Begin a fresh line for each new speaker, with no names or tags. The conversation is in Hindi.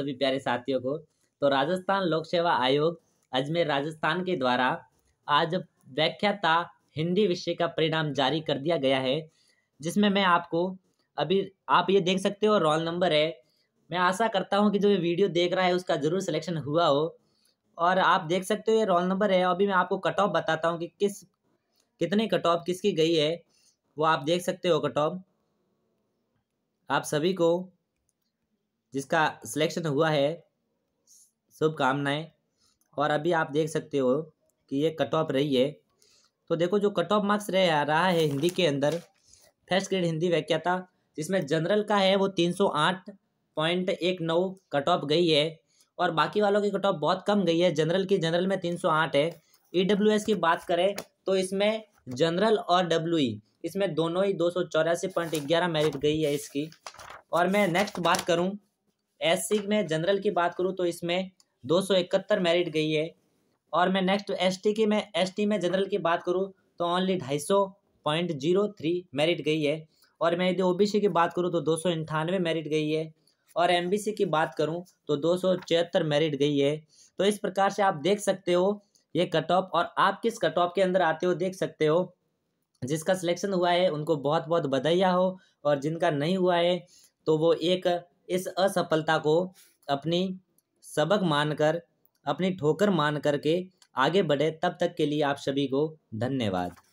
सभी प्यारे साथियों को तो राजस्थान लोक सेवा आयोग अजमेर राजस्थान के द्वारा आज व्याख्याता हिंदी विषय का परिणाम जारी कर दिया गया है जिसमें मैं आपको अभी आप ये देख सकते हो रोल नंबर है मैं आशा करता हूँ कि जो ये वीडियो देख रहा है उसका ज़रूर सिलेक्शन हुआ हो और आप देख सकते हो ये रोल नंबर है अभी मैं आपको कट ऑफ बताता हूँ कि किस कितने कट ऑफ किसकी गई है वो आप देख सकते हो कट ऑफ आप सभी को जिसका सिलेक्शन हुआ है शुभकामनाएँ और अभी आप देख सकते हो कि ये कट ऑफ रही है तो देखो जो कट ऑफ मार्क्स रह रहा है हिंदी के अंदर फर्स्ट ग्रेड हिंदी व्याख्याता जिसमें जनरल का है वो तीन सौ आठ पॉइंट एक नौ कट ऑफ गई है और बाकी वालों की कट ऑफ बहुत कम गई है जनरल की जनरल में तीन सौ आठ है ई डब्ल्यू एस की बात करें तो इसमें जनरल और डब्ल्यू ई e, इसमें दोनों ही दो सौ चौरासी पॉइंट ग्यारह मेरिट गई है इसकी और मैं नेक्स्ट बात करूँ एस में जनरल की बात करूँ तो इसमें दो मेरिट गई है और मैं नेक्स्ट एस की मैं एस में जनरल की बात करूँ तो ओनली ढाई पॉइंट जीरो थ्री मेरिट गई है और मैं यदि ओबीसी की बात करूँ तो दो सौ अंठानवे मेरिट गई है और एमबीसी की बात करूँ तो दो सौ छिहत्तर मेरिट गई है तो इस प्रकार से आप देख सकते हो ये कट ऑफ और आप किस कट ऑफ के अंदर आते हो देख सकते हो जिसका सिलेक्शन हुआ है उनको बहुत बहुत बधाइया हो और जिनका नहीं हुआ है तो वो एक इस असफलता को अपनी सबक मानकर अपनी ठोकर मान करके आगे बढ़े तब तक के लिए आप सभी को धन्यवाद